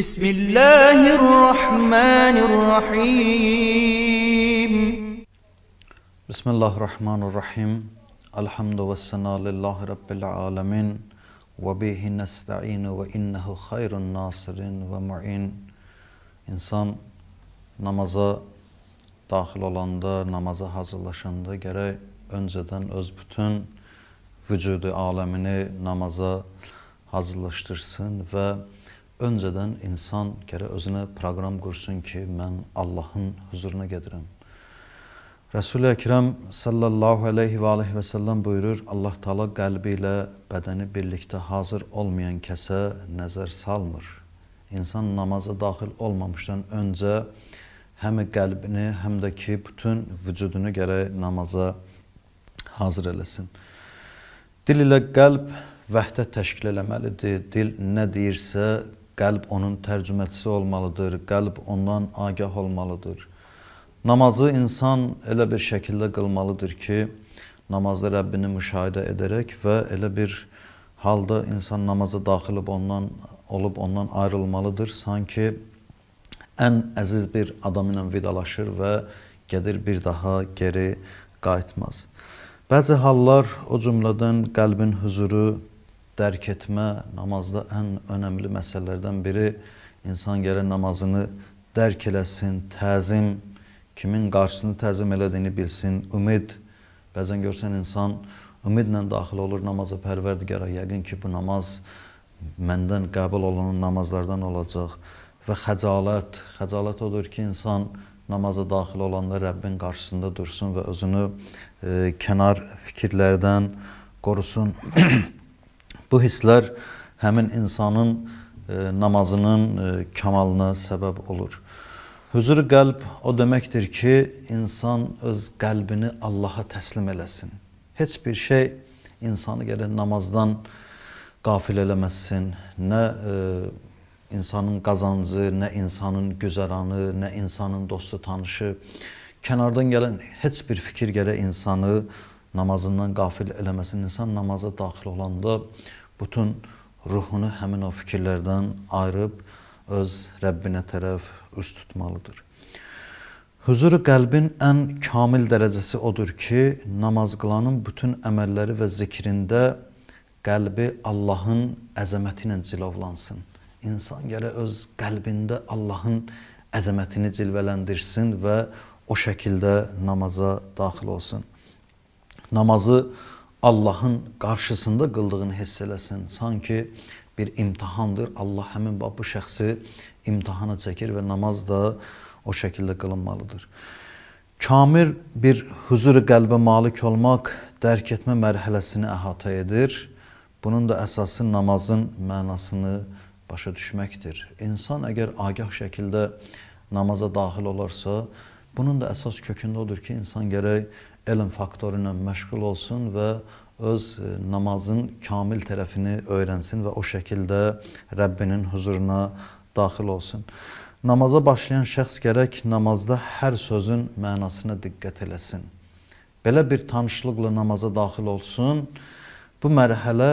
بسم الله الرحمن الرحيم بسم الله الرحمن الرحيم الحمد والسنة لله رب العالمين وبه نستعين وإنه خير الناصرين ومعين إنسان نمازا داخل olanda, namaza hazırlaşanda gerek önceden öz bütün vücudu alemini namaza hazırlaştırsın ve öncədən insan gərək özünə proqram qursun ki, mən Allahın huzuruna gedirəm. Resul-i Ekrem sallallahu aleyhi ve aleyhi ve sellem buyurur, Allah Teala qəlbi ilə bədəni birlikdə hazır olmayan kəsə nəzər salmır. İnsan namaza daxil olmamışdan öncə həm qəlbini, həm də ki, bütün vücudunu gərək namaza hazır eləsin. Dil ilə qəlb vəhdət təşkil eləməlidir. Dil nə deyirsə, qəlb onun tərcüməçisi olmalıdır, qəlb ondan agah olmalıdır. Namazı insan elə bir şəkildə qılmalıdır ki, namazda Rəbbini müşahidə edərək və elə bir halda insan namaza daxil olub ondan olub ondan ayrılmalıdır. Sanki ən əziz bir adamı ilə vidalaşır və gedir bir daha geri qayıtmaz. Bəzi hallar o cümlədən qəlbin huzuru dərk etmə namazda ən önəmli məsələlərdən biri insan gərək namazını dərk eləsin, təzim, kimin qarşısını təzim elədiyini bilsin, ümid. Bəzən görsən insan ümidlə daxil olur namaza pərverdigara, yəqin ki, bu namaz məndən qəbul olunan namazlardan olacaq. Və xəcalət, xəcalət odur ki, insan namaza daxil olanda Rəbbin qarşısında dursun və özünü e, kənar fikirlərdən qorusun. Bu hisslər həmin insanın e, namazının e, kamalına səbəb olur. Hüzur qəlb o deməkdir ki, insan öz qəlbini Allaha təslim eləsin. Heç bir şey insanı gələn namazdan qafil eləməsin. Nə e, insanın qazancı, nə insanın güzəranı, nə insanın dostu, tanışı, kənardan gələn heç bir fikir gələ insanı namazından qafil eləməsin. İnsan namaza daxil olanda bütün ruhunu həmin o fikirlərdən ayırıb öz Rəbbinə tərəf üz tutmalıdır. Huzuru qəlbin ən kamil dərəcəsi odur ki, namaz qılanın bütün əməlləri və zikrində qəlbi Allahın əzəməti ilə cilovlansın. İnsan gələ öz qəlbində Allahın əzəmətini cilvələndirsin və o şəkildə namaza daxil olsun. Namazı Allahın qarşısında qıldığını hiss eləsin. Sanki bir imtahandır. Allah həmin bax bu şəxsi imtahana çəkir və namaz da o şəkildə qılınmalıdır. Kamil bir huzur qəlbə malik olmaq dərk etmə mərhələsini əhatə edir. Bunun da əsası namazın mənasını başa düşməkdir. İnsan əgər agah şəkildə namaza daxil olarsa, bunun da əsas kökündə odur ki, insan gərək elm faktoru ilə məşğul olsun və öz e, namazın kamil tərəfini öyrənsin və o şəkildə Rəbbinin huzuruna daxil olsun. Namaza başlayan şəxs gərək namazda hər sözün mənasına diqqət eləsin. Belə bir tanışlıqla namaza daxil olsun. Bu mərhələ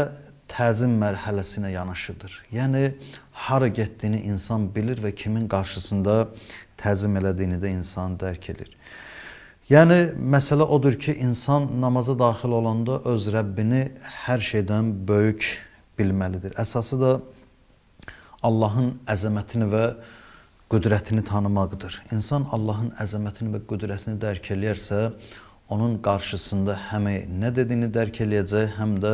təzim mərhələsinə yanaşıdır. Yəni hara getdiyini insan bilir və kimin qarşısında təzim elədiyini də insan dərk edir. Yəni məsələ odur ki, insan namaza daxil olanda öz Rəbbini hər şeydən böyük bilməlidir. Əsası da Allahın əzəmətini və qüdrətini tanımaqdır. İnsan Allahın əzəmətini və qüdrətini dərk eləyərsə, onun qarşısında həm nə dediyini dərk eləyəcək, həm də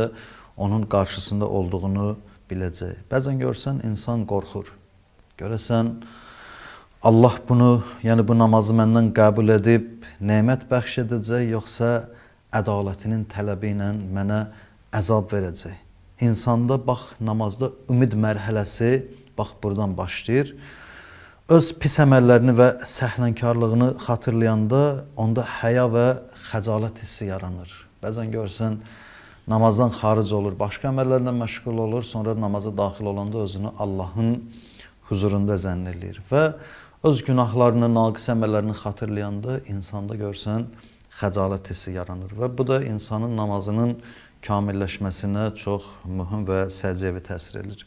onun qarşısında olduğunu biləcək. Bəzən görsən insan qorxur. Görəsən, Allah bunu, yəni bu namazı məndən qəbul edib nemət bəxş edəcək, yoxsa ədalətinin tələbi ilə mənə əzab verəcək. İnsanda bax namazda ümid mərhələsi bax burdan başlayır. Öz pis əməllərini və səhlənkarlığını xatırlayanda onda həya və xəcalət hissi yaranır. Bəzən görsən namazdan xaric olur, başqa əməllərlə məşğul olur, sonra namaza daxil olanda özünü Allahın huzurunda zənn eləyir və öz günahlarını, naqis əməllərini xatırlayanda insanda görsən xəcalət hissi yaranır və bu da insanın namazının kamilləşməsinə çox mühüm və səciyyəvi təsir edir.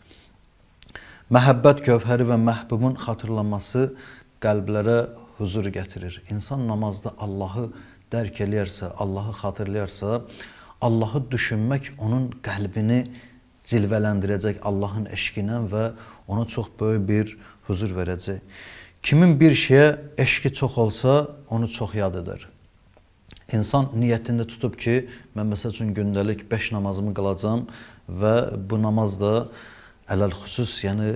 Məhəbbət gövhəri və məhbubun xatırlanması qəlblərə huzur gətirir. İnsan namazda Allahı dərk eləyərsə, Allahı xatırlayarsa, Allahı düşünmək onun qəlbini cilvələndirəcək Allahın eşqinə və ona çox böyük bir huzur verəcək. Kimin bir şeyə eşqi çox olsa, onu çox yad edər. İnsan niyyətində tutub ki, mən məsəl üçün gündəlik 5 namazımı qılacam və bu namaz da ələl xüsus, yəni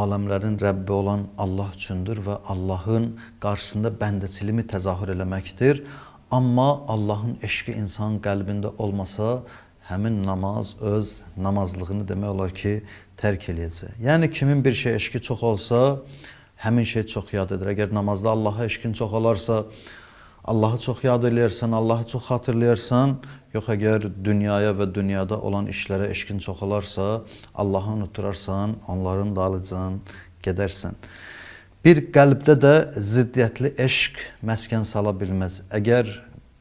aləmlərin Rəbbi olan Allah üçündür və Allahın qarşısında bəndəçilimi təzahür eləməkdir. Amma Allahın eşqi insanın qəlbində olmasa, həmin namaz öz namazlığını demək olar ki, tərk eləyəcək. Yəni kimin bir şey eşqi çox olsa, həmin şey çox yad edir. Əgər namazda Allaha eşqin çox olarsa, Allahı çox yad eləyirsən, Allahı çox xatırlayırsan, yox əgər dünyaya və dünyada olan işlərə eşqin çox olarsa, Allahı unuturarsan, onların dalıcan gedərsən. Bir qəlbdə də ziddiyyətli eşq məskən sala bilməz. Əgər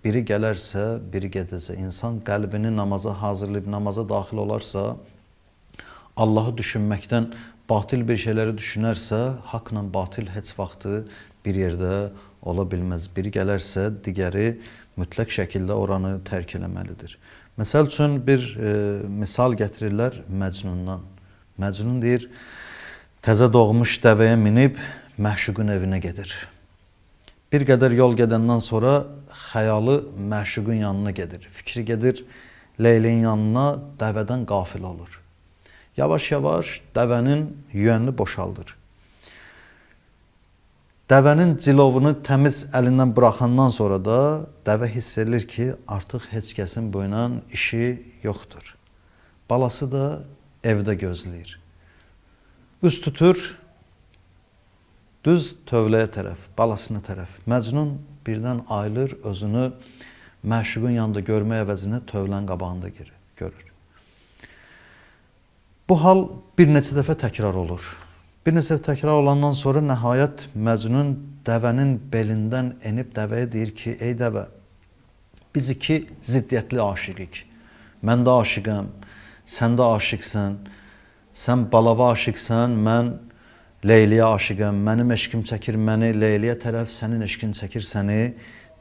biri gələrsə, biri gedəcək. İnsan qəlbini namaza hazırlayıb namaza daxil olarsa, Allahı düşünməkdən batil bir şeyləri düşünərsə, haqla batil heç vaxtı bir yerdə ola bilməz. Biri gələrsə, digəri mütləq şəkildə oranı tərk eləməlidir. Məsəl üçün bir e, misal gətirirlər Məcnundan. Məcnun deyir, təzə doğmuş dəvəyə minib məşuqun evinə gedir. Bir qədər yol gedəndən sonra xəyalı məşuqun yanına gedir. Fikri gedir Leyleyin yanına, dəvədən qafil olur. Yavaş-yavaş dəvənin yüyənini boşaldır. Dəvənin cilovunu təmiz əlindən buraxandan sonra da dəvə hiss edir ki, artıq heç kəsin bu ilə işi yoxdur. Balası da evdə gözləyir. Üz tutur düz tövləyə tərəf, balasına tərəf. Məcnun birdən ayılır, özünü məşuqun yanında görmək əvəzinə tövlənin qabağında görür. Bu hal bir neçə dəfə təkrar olur. Bir neçə dəfə təkrar olandan sonra nəhayət Məcnun dəvənin belindən enib dəvəyə deyir ki, ey dəvə, biz iki ziddiyyətli aşiqik. Mən də aşiqəm, sən də aşiqsən, sən balava aşiqsən, mən Leyliyə aşiqəm, mənim eşqim çəkir məni Leyliyə tərəf, sənin eşqin çəkir səni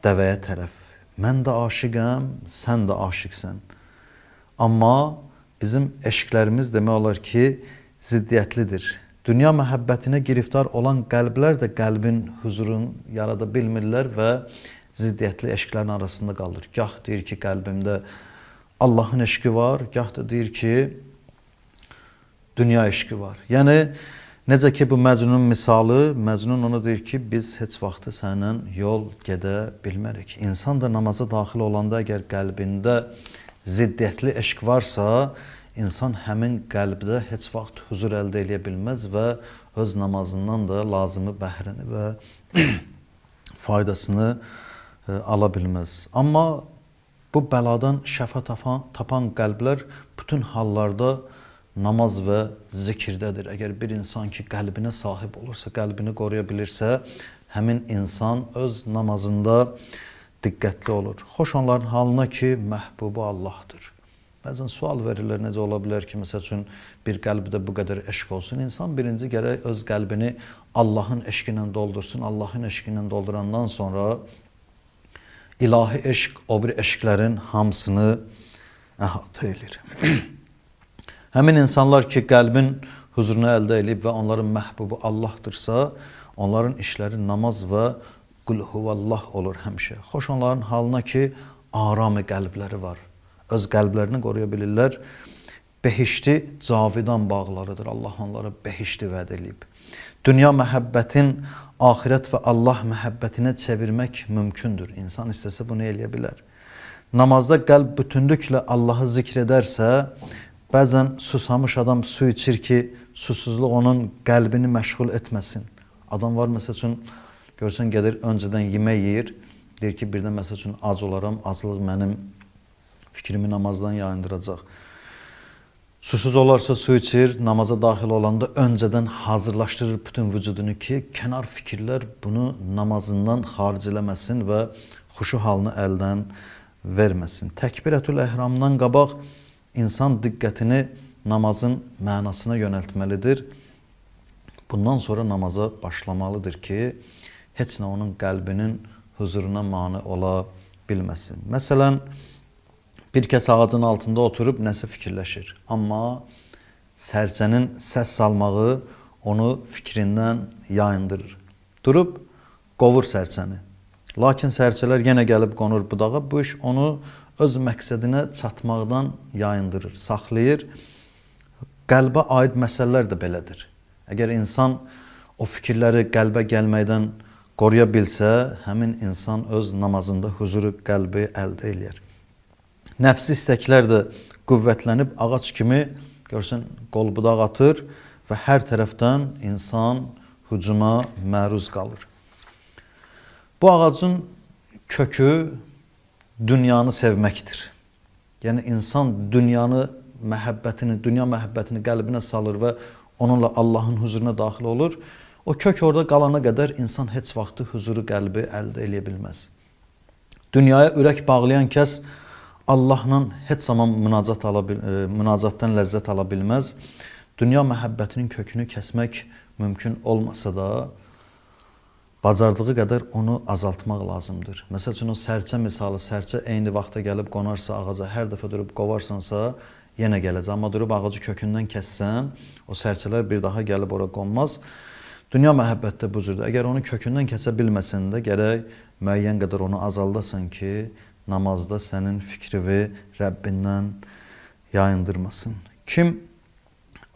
dəvəyə tərəf. Mən də aşiqəm, sən də aşiqsən. Amma Bizim eşqlərimiz demək olar ki, ziddiyyətlidir. Dünya məhəbbətinə giriftar olan qəlblər də qəlbin huzurunu yarada bilmirlər və ziddiyyətli eşqlərin arasında qalır. Gah deyir ki, qəlbimdə Allahın eşqi var, gah da deyir ki, dünya eşqi var. Yəni necə ki bu Məcnunun misalı, Məcnun ona deyir ki, biz heç vaxt səninlə yol gedə bilmərik. İnsan da namaza daxil olanda əgər qəlbində ziddiyyətli eşq varsa, insan həmin qəlbdə heç vaxt huzur əldə edə bilməz və öz namazından da lazımı bəhrini və faydasını ə, e, ala bilməz. Amma bu bəladan şəfa tapan, tapan qəlblər bütün hallarda namaz və zikirdədir. Əgər bir insan ki, qəlbinə sahib olursa, qəlbini qoruya bilirsə, həmin insan öz namazında diqqətli olur. Xoş onların halına ki, məhbubu Allahdır. Bəzən sual verirlər, necə ola bilər ki, məsəl üçün bir qəlbdə bu qədər eşq olsun. İnsan birinci gərək öz qəlbini Allahın eşqi ilə doldursun. Allahın eşqi ilə doldurandan sonra ilahi eşq o bir eşqlərin hamısını əhatə edir. Həmin insanlar ki, qəlbin huzurunu əldə edib və onların məhbubu Allah'dırsa, onların işləri namaz və qul huvallah olur həmişə. Xoş onların halına ki, aramı qəlbləri var. Öz qəlblərini qoruya bilirlər. Behişti cavidan bağlarıdır. Allah onlara behişti vəd eləyib. Dünya məhəbbətin axirət və Allah məhəbbətinə çevirmək mümkündür. İnsan istəsə bunu eləyə bilər. Namazda qəlb bütünlüklə Allahı zikr edərsə, bəzən susamış adam su içir ki, susuzluq onun qəlbini məşğul etməsin. Adam var məsəl üçün Görsən gedir öncədən yemək yeyir. Deyir ki, birdən məsəl üçün ac olaram, aclıq mənim fikrimi namazdan yayındıracaq. Susuz olarsa su içir, namaza daxil olanda öncədən hazırlaşdırır bütün vücudunu ki, kənar fikirlər bunu namazından xaric eləməsin və xuşu halını əldən verməsin. Təkbirətül əhramdan qabaq insan diqqətini namazın mənasına yönəltməlidir. Bundan sonra namaza başlamalıdır ki, heç nə onun qəlbinin huzuruna mane ola bilməsin. Məsələn, bir kəs ağacın altında oturub nəsə fikirləşir, amma sərçənin səs salmağı onu fikrindən yayındırır. Durub qovur sərçəni. Lakin sərçələr yenə gəlib qonur budağa. Bu iş onu öz məqsədinə çatmaqdan yayındırır, saxlayır. Qəlbə aid məsələlər də belədir. Əgər insan o fikirləri qəlbə gəlməkdən qoruya bilsə, həmin insan öz namazında huzuru qəlbi əldə eləyər. Nəfsi istəklər də qüvvətlənib ağac kimi görsən qol budaq atır və hər tərəfdən insan hücuma məruz qalır. Bu ağacın kökü dünyanı sevməkdir. Yəni insan dünyanı məhəbbətini, dünya məhəbbətini qəlbinə salır və onunla Allahın huzuruna daxil olur. O kök orada qalana qədər insan heç vaxtı huzuru qəlbi əldə edə bilməz. Dünyaya ürək bağlayan kəs Allahla heç zaman münacat ala bil, e, münacatdan ləzzət ala bilməz. Dünya məhəbbətinin kökünü kəsmək mümkün olmasa da bacardığı qədər onu azaltmaq lazımdır. Məsəl üçün o sərçə misalı, sərçə eyni vaxtda gəlib qonarsa ağaca, hər dəfə durub qovarsansa, yenə gələcək. Amma durub ağacı kökündən kəssən, o sərçələr bir daha gəlib ora qonmaz. Dünya məhəbbətdə bu cürdür. Əgər onu kökündən kəsə bilməsən də gərək müəyyən qədər onu azaldasan ki, namazda sənin fikrini Rəbbindən yayındırmasın. Kim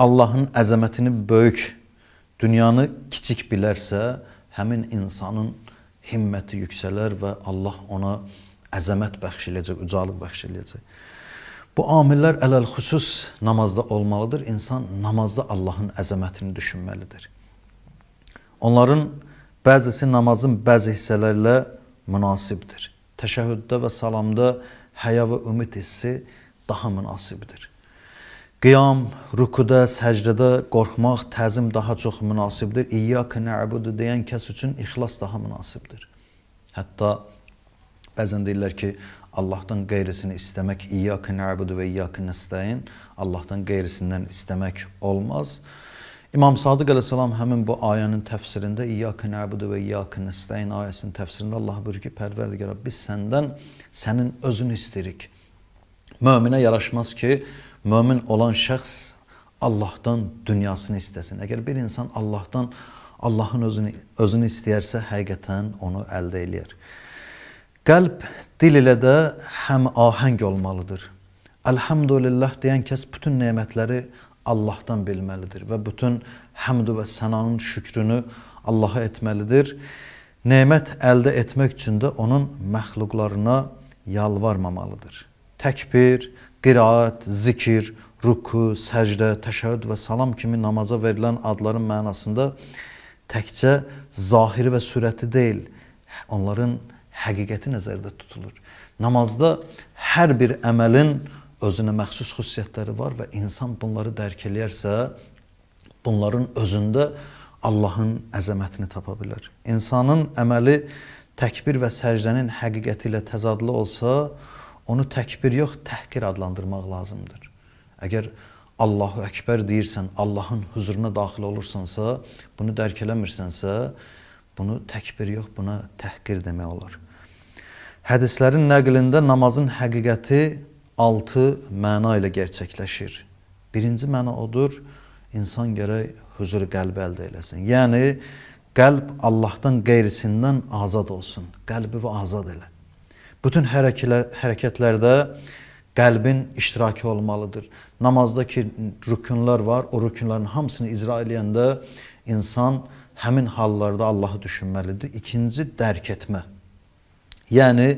Allahın əzəmətini böyük, dünyanı kiçik bilərsə, həmin insanın himməti yüksələr və Allah ona əzəmət bəxş eləyəcək, ucalıq bəxş eləyəcək. Bu amillər ələl xüsus namazda olmalıdır. İnsan namazda Allahın əzəmətini düşünməlidir. Onların bəzisi namazın bəzi hissələri ilə münasibdir. Təşəhhüddə və salamda həya və ümid hissi daha münasibdir. Qiyam, rukuda, səcdədə qorxmaq, təzim daha çox münasibdir. İyyaka na'budu deyən kəs üçün ixlas daha münasibdir. Hətta bəzən deyirlər ki, Allahdan qeyrisini istəmək, İyyaka na'budu və İyyaka nəstəyin, Allahdan qeyrisindən istəmək olmaz. Olmaz. İmam Sadıq əleyhissalam həmin bu ayənin təfsirində İyyakə nəbudu və İyyakə nəstəyin ayəsinin təfsirində Allah buyurur ki, Pərverdigara biz səndən sənin özünü istəyirik. Möminə yaraşmaz ki, mömin olan şəxs Allahdan dünyasını istəsin. Əgər bir insan Allahdan Allahın özünü özünü istəyərsə, həqiqətən onu əldə eləyər. Qəlb dil ilə də həm ahəng olmalıdır. Elhamdülillah deyən kəs bütün nemətləri Allahdan bilməlidir və bütün həmd və sənanın şükrünü Allaha etməlidir. Nemət əldə etmək üçün də onun məxluqlarına yalvarmamalıdır. Təkbir, qiraət, zikir, ruku, səcdə, təşəhhüd və salam kimi namaza verilən adların mənasında təkcə zahiri və sürəti deyil, onların həqiqəti nəzərdə tutulur. Namazda hər bir əməlin özünə məxsus xüsusiyyətləri var və insan bunları dərk eləyərsə, bunların özündə Allahın əzəmətini tapa bilər. İnsanın əməli təkbir və səcdənin həqiqəti ilə təzadlı olsa, onu təkbir yox, təhqir adlandırmaq lazımdır. Əgər Allahu Əkbər deyirsən, Allahın huzuruna daxil olursansa, bunu dərk eləmirsənsə, bunu təkbir yox, buna təhqir demək olar. Hədislərin nəqlində namazın həqiqəti altı məna ilə gerçəkləşir. Birinci məna odur, insan gərək huzur qəlbi əldə eləsin. Yəni qəlb Allahdan qeyrisindən azad olsun. Qəlbi və azad elə. Bütün hərəkələ, hərəkətlərdə qəlbin iştirakı olmalıdır. Namazdakı rükunlar var. O rükunların hamısını icra edəndə insan həmin hallarda Allahı düşünməlidir. İkinci dərk etmə. Yəni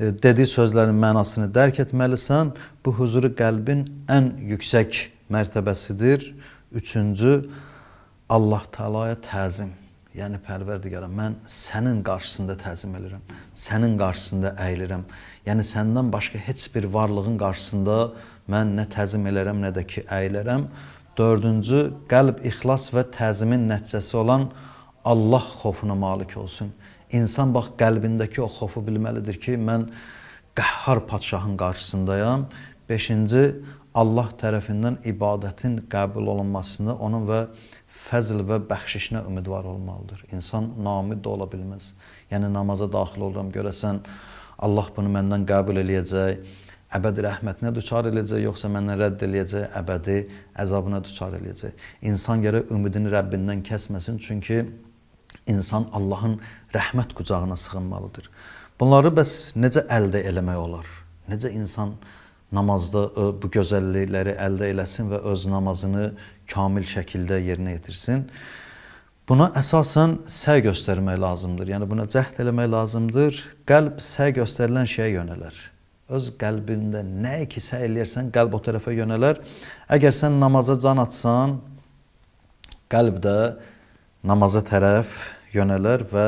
E, dediyi sözlərin mənasını dərk etməlisən. Bu huzuru qəlbin ən yüksək mərtəbəsidir. Üçüncü Allah Taala'ya təzim. Yəni Pərverdigara, mən sənin qarşısında təzim edirəm. Sənin qarşısında əyilirəm. Yəni səndən başqa heç bir varlığın qarşısında mən nə təzim elərəm, nə də ki əyilərəm. Dördüncü, qəlb ixlas və təzimin nəticəsi olan Allah xofuna malik olsun. İnsan bax qəlbindəki o xofu bilməlidir ki, mən qəhhar padşahın qarşısındayam. 5-ci Allah tərəfindən ibadətin qəbul olunmasını, onun və fəzl və bəxşişinə ümidvar olmalıdır. İnsan namid də ola bilməz. Yəni namaza daxil oluram, görəsən Allah bunu məndən qəbul eləyəcək, əbədi rəhmətinə düçar eləyəcək, yoxsa məndən rədd eləyəcək, əbədi əzabına düçar eləyəcək. İnsan gərək ümidini Rəbbindən kəsməsin, çünki insan Allahın rəhmət qucağına sığınmalıdır. Bunları bəs necə əldə eləmək olar? Necə insan namazda bu gözəllikləri əldə eləsin və öz namazını kamil şəkildə yerinə yetirsin? Buna əsasən səy göstərmək lazımdır. Yəni buna cəhd eləmək lazımdır. Qəlb səy göstərilən şeyə yönələr. Öz qəlbində nə ki səy eləyirsən, qəlb o tərəfə yönələr. Əgər sən namaza can atsan, qəlb də namaza tərəf yönələr və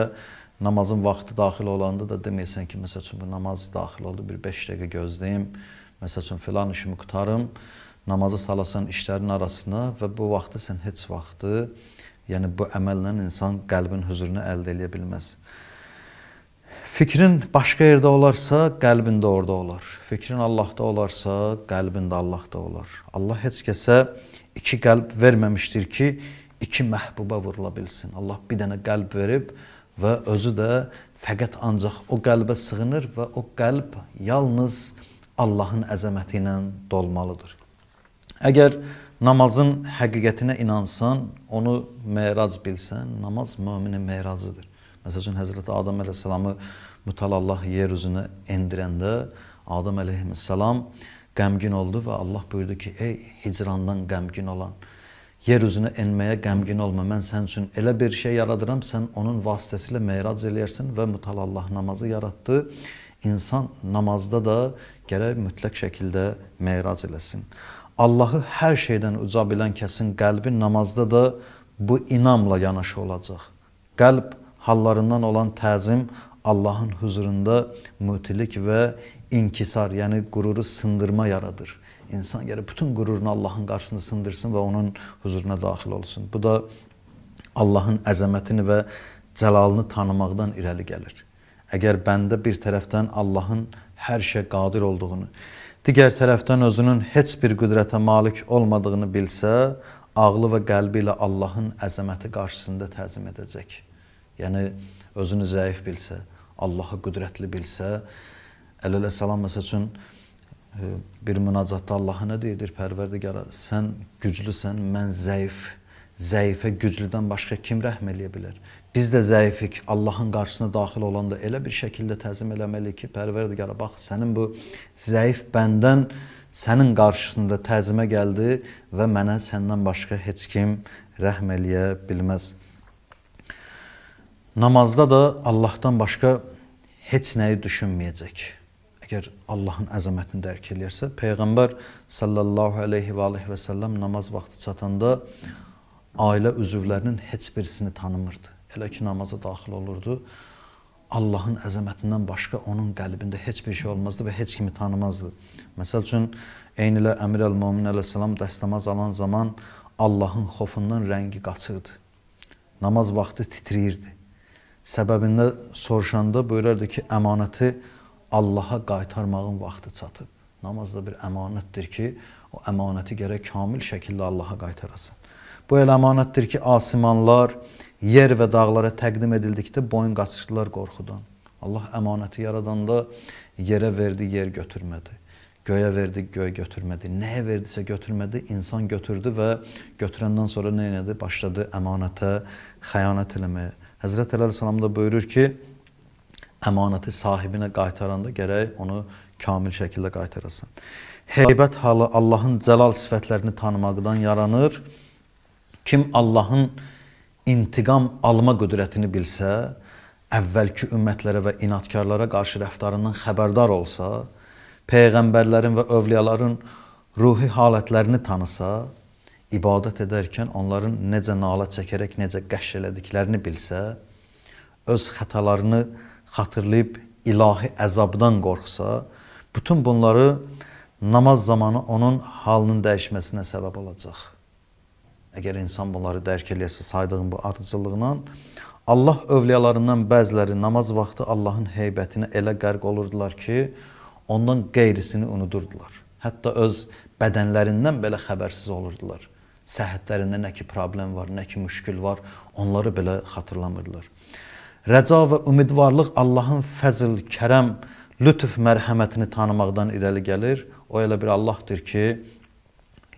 namazın vaxtı daxil olanda da deməyəsən ki, məsəl üçün bu namaz daxil oldu, bir 5 dəqiqə gözləyim, məsəl üçün filan işimi qutarım, namazı salasan işlərin arasına və bu vaxtı sən heç vaxtı, yəni bu əməllə insan qəlbin huzurunu əldə edə bilməz. Fikrin başqa yerdə olarsa, qəlbində orada olar. Fikrin Allahda olarsa, qəlbində Allahda olar. Allah heç kəsə iki qəlb verməmişdir ki, iki məhbuba vurula bilsin. Allah bir dənə qəlb verib və özü də fəqət ancaq o qəlbə sığınır və o qəlb yalnız Allahın əzəməti ilə dolmalıdır. Əgər namazın həqiqətinə inansan, onu meyrac bilsən, namaz möminin meyracıdır. Məsələn, Həzrət Adəm əleyhissalamı mütəlallah yer üzünə endirəndə Adəm əleyhissalam qəmgin oldu və Allah buyurdu ki: "Ey hicrandan qəmgin olan, yer üzünə enməyə qəmgin olma. Mən sənin üçün elə bir şey yaradıram, sən onun vasitəsilə meyrac eləyərsən və mutalallah namazı yaratdı. İnsan namazda da gərək mütləq şəkildə meyrac eləsin. Allahı hər şeydən uca bilən kəsin qəlbi namazda da bu inamla yanaşı olacaq. Qəlb hallarından olan təzim Allahın huzurunda mütilik və inkisar, yəni qüruru sındırma yaradır insan gəlir bütün qürurunu Allahın qarşısında sındırsın və onun huzuruna daxil olsun. Bu da Allahın əzəmətini və cəlalını tanımaqdan irəli gəlir. Əgər bəndə bir tərəfdən Allahın hər şeyə qadir olduğunu, digər tərəfdən özünün heç bir qüdrətə malik olmadığını bilsə, ağlı və qəlbi ilə Allahın əzəməti qarşısında təzim edəcək. Yəni özünü zəif bilsə, Allahı qüdrətli bilsə, Əl-Əl-Salam məsəl üçün bir münacatda Allaha nə deyilir? Pərverdigara, sən güclüsən, mən zəif. Zəifə güclüdən başqa kim rəhm eləyə bilər? Biz də zəifik. Allahın qarşısına daxil olanda elə bir şəkildə təzim eləməliyik ki, Pərverdigara, bax sənin bu zəif bəndən sənin qarşısında təzimə gəldi və mənə səndən başqa heç kim rəhm eləyə bilməz. Namazda da Allahdan başqa heç nəyi düşünməyəcək əgər Allahın əzəmətini dərk eləyirsə, peyğəmbər sallallahu alayhi və alihi və sallam namaz vaxtı çatanda ailə üzvlərinin heç birisini tanımırdı. Elə ki namaza daxil olurdu. Allahın əzəmətindən başqa onun qəlbində heç bir şey olmazdı və heç kimi tanımazdı. Məsəl üçün eyni ilə Əmir el-Mömin əleyhissalam dəstəmaz alan zaman Allahın xofundan rəngi qaçırdı. Namaz vaxtı titrəyirdi. Səbəbində soruşanda buyurardı ki, əmanəti Allaha qaytarmağın vaxtı çatıb. Namaz da bir əmanətdir ki, o əmanəti gərək kamil şəkildə Allaha qaytarasan. Bu elə əmanətdir ki, asimanlar yer və dağlara təqdim edildikdə boyun qaçışdılar qorxudan. Allah əmanəti yaradanda yerə verdi, yer götürmədi. Göyə verdi, göy götürmədi. Nəyə verdisə götürmədi, insan götürdü və götürəndən sonra nə elədi? Başladı əmanətə xəyanət eləməyə. Həzrət Əli Əsəlam da buyurur ki, əmanəti sahibinə qaytaranda gərək onu kamil şəkildə qaytarasan. Heybət halı Allahın cəlal sifətlərini tanımaqdan yaranır. Kim Allahın intiqam alma qüdrətini bilsə, əvvəlki ümmətlərə və inadkarlara qarşı rəftarından xəbərdar olsa, peyğəmbərlərin və övliyaların ruhi halətlərini tanısa, ibadət edərkən onların necə nala çəkərək, necə qəşr elədiklərini bilsə, öz xətalarını tanısa, xatırlayıb ilahi əzabdan qorxsa, bütün bunları namaz zamanı onun halının dəyişməsinə səbəb olacaq. Əgər insan bunları dərk eləyirsə saydığım bu ardıcılığından, Allah övliyalarından bəziləri namaz vaxtı Allahın heybətinə elə qərq olurdular ki, ondan qeyrisini unudurdular. Hətta öz bədənlərindən belə xəbərsiz olurdular. Səhhətlərində nə ki problem var, nə ki müşkül var, onları belə xatırlamırdılar. Rəca və ümidvarlıq Allahın fəzl, kərəm, lütf mərhəmətini tanımaqdan irəli gəlir. O elə bir Allahdır ki,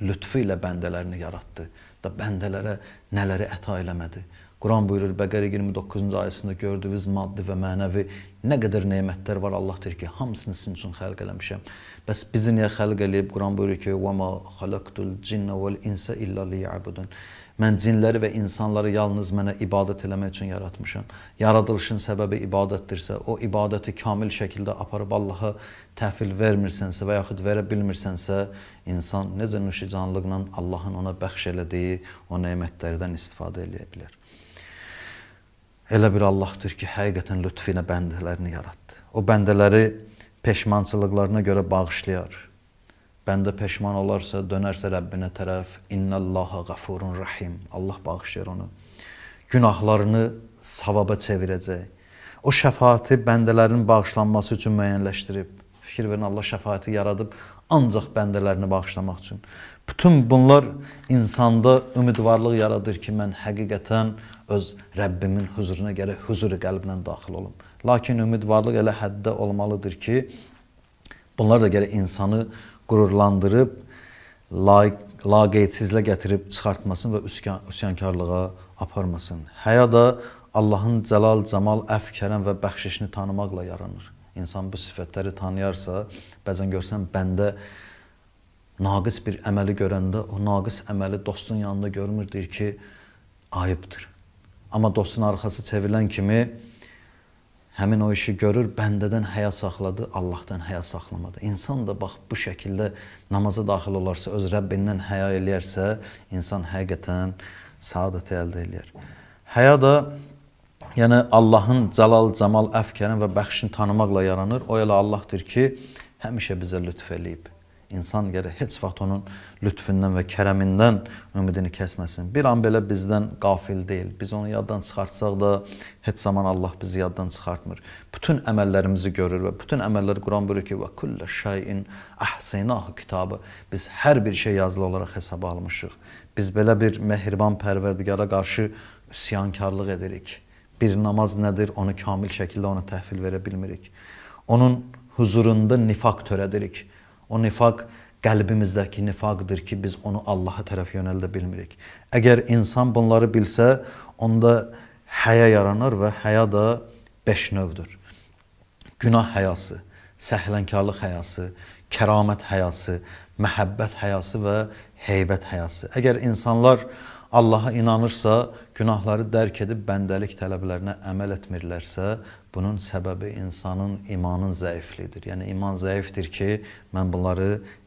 lütfü ilə bəndələrini yaratdı da bəndələrə nələri əta eləmədi. Quran buyurur Bəqərə 29-cu ayəsində gördüyünüz maddi və mənəvi nə qədər nemətlər var Allahdır ki, hamısını sizin üçün xalq eləmişəm. Bəs bizi niyə xalq eləyib? Quran buyurur ki, "Və ma xalaqtul cinna vel insa illa liya'budun." Mən cinləri və insanları yalnız mənə ibadət eləmək üçün yaratmışam. Yaradılışın səbəbi ibadətdirsə, o ibadəti kamil şəkildə aparıb Allaha təhvil vermirsənsə və yaxud verə bilmirsənsə, insan necə nüşicanlıqla Allahın ona bəxş elədiyi o nemətlərdən istifadə eləyə bilər. Elə bir Allahdır ki, həqiqətən lütfinə bəndələrini yaratdı. O bəndələri peşmançılıqlarına görə bağışlayar Bəndə peşman olarsa, dönərsə Rəbbinə tərəf, innallaha qafurun rahim. Allah bağışlayır onu. Günahlarını savaba çevirəcək. O şəfaəti bəndələrin bağışlanması üçün müəyyənləşdirib. Fikir verin, Allah şəfaəti yaradıb ancaq bəndələrini bağışlamaq üçün. Bütün bunlar insanda ümidvarlıq yaradır ki, mən həqiqətən öz Rəbbimin huzuruna gəlib huzuru qəlblə daxil olum. Lakin ümidvarlıq elə həddə olmalıdır ki, Bunlar da gəlir insanı qürurlandırıb, laqeysizlə gətirib çıxartmasın və üsyankarlığa aparmasın. Həya da Allahın cəlal, cəmal, əf, kərəm və bəxşişini tanımaqla yaranır. İnsan bu sifətləri tanıyarsa, bəzən görsən bəndə naqis bir əməli görəndə o naqis əməli dostun yanında görmür, deyir ki, ayıbdır. Amma dostun arxası çevrilən kimi həmin o işi görür, bəndədən həya saxladı, Allahdan həya saxlamadı. İnsan da bax bu şəkildə namaza daxil olarsa, öz Rəbbindən həya eləyərsə, insan həqiqətən saadət əldə eləyər. Həya da yəni Allahın cəlal, camal, əfkərin və bəxşini tanımaqla yaranır. O elə Allahdır ki, həmişə bizə lütf eləyib. İnsan gərək heç vaxt onun lütfündən və kərəmindən ümidini kəsməsin. Bir an belə bizdən qafil deyil. Biz onu yaddan çıxartsaq da heç zaman Allah bizi yaddan çıxartmır. Bütün əməllərimizi görür və bütün əməllər Quran buyurur ki: "Və kullu şeyin ahsaynahu kitabı." Biz hər bir şey yazılı olaraq hesaba almışıq. Biz belə bir mehriban Pərverdigara qarşı üsyankarlıq edirik. Bir namaz nədir, onu kamil şəkildə ona təhvil verə bilmirik. Onun huzurunda nifaq törədirik. O nifaq qəlbimizdəki nifaqdır ki, biz onu Allaha tərəf yönəldə bilmirik. Əgər insan bunları bilsə, onda həya yaranır və həya da 5 növdür. Günah həyası, səhlənkarlıq həyası, kəramət həyası, məhəbbət həyası və heybət həyası. Əgər insanlar Allaha inanırsa, günahları dərk edib bəndəlik tələblərinə əməl etmirlərsə, bunun səbəbi insanın imanın zəifliyidir. Yəni iman zəifdir ki, mən bunları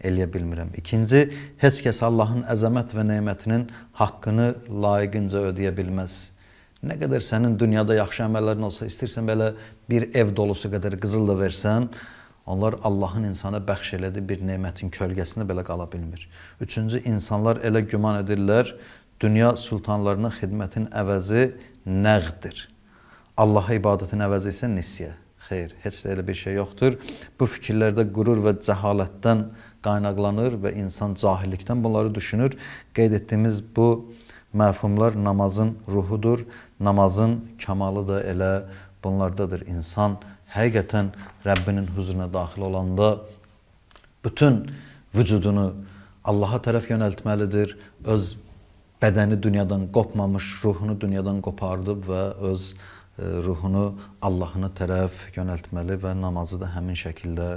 eləyə bilmirəm. İkinci, heç kəs Allahın əzəmət və nemətinin haqqını layiqincə ödəyə bilməz. Nə qədər sənin dünyada yaxşı əməllərin olsa, istirsən belə bir ev dolusu qədər qızıl da versən, Onlar Allahın insana bəxş elədiyi bir nemətin kölgəsində belə qala bilmir. Üçüncü, insanlar elə güman edirlər, Dünya sultanlarına xidmətin əvəzi nəğdir. Allaha ibadətin əvəzi isə nisyə. Xeyr, heç də elə bir şey yoxdur. Bu fikirlərdə qürur və cəhalətdən qaynaqlanır və insan cahillikdən bunları düşünür. Qeyd etdiyimiz bu məfhumlar namazın ruhudur, namazın kamalı da elə bunlardadır. İnsan həqiqətən Rəbbinin huzuruna daxil olanda bütün vücudunu Allaha tərəf yönəltməlidir, öz bədəni dünyadan qopmamış, ruhunu dünyadan qopardıb və öz e, ruhunu Allahına tərəf yönəltməli və namazı da həmin şəkildə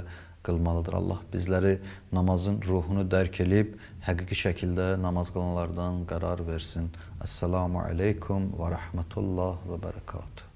qılmalıdır. Allah bizləri namazın ruhunu dərk edib həqiqi şəkildə namaz qılanlardan qərar versin. Assalamu alaykum və rahmetullah və bərəkatuh.